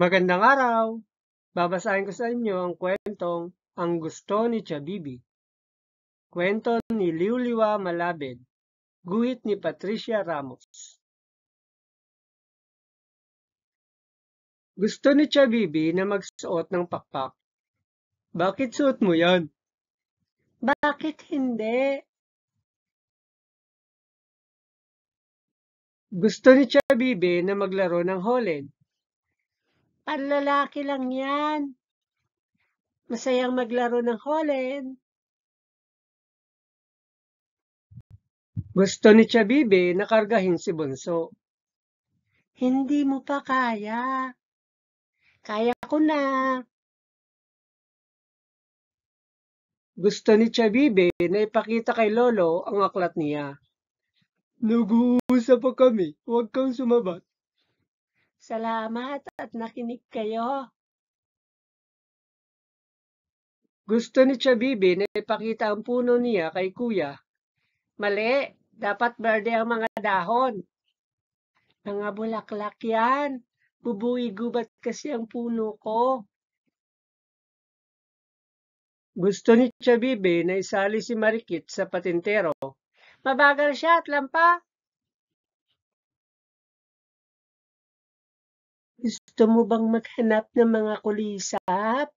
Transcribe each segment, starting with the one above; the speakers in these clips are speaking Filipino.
Magandang araw! Babasahin ko sa inyo ang kwentong Ang Gusto ni Chabibi. Kwento ni Liuliwa Malabed, guhit ni Patricia Ramos. Gusto ni Chabibi na magsuot ng pakpak. Bakit suot mo yan? Bakit hindi? Gusto ni Chabibi na maglaro ng Holland. Panlalaki lang yan. Masayang maglaro ng Holland. Gusto ni Chabibe na kargahin si Bunso. Hindi mo pa kaya. Kaya ko na. Gusto ni Chabibe na ipakita kay Lolo ang aklat niya. Nag-uusap pa kami, huwag kang sumabat. Salamat at nakinig kayo. Gusto ni Chabibi na ipakita ang puno niya kay kuya. Mali, dapat berde ang mga dahon. Mga bulaklak yan. Bubuwi gubat kasi ang puno ko. Gusto ni Chabibi na isali si Marikit sa patintero. Mabagal siya at lampa. Gusto mo bang maghanap ng mga kulisap?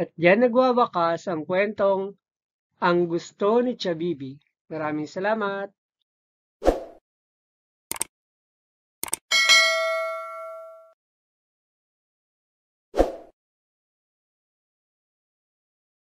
At yan nagwawakas ang kwentong Ang Gusto ni Chabibi. Maraming salamat!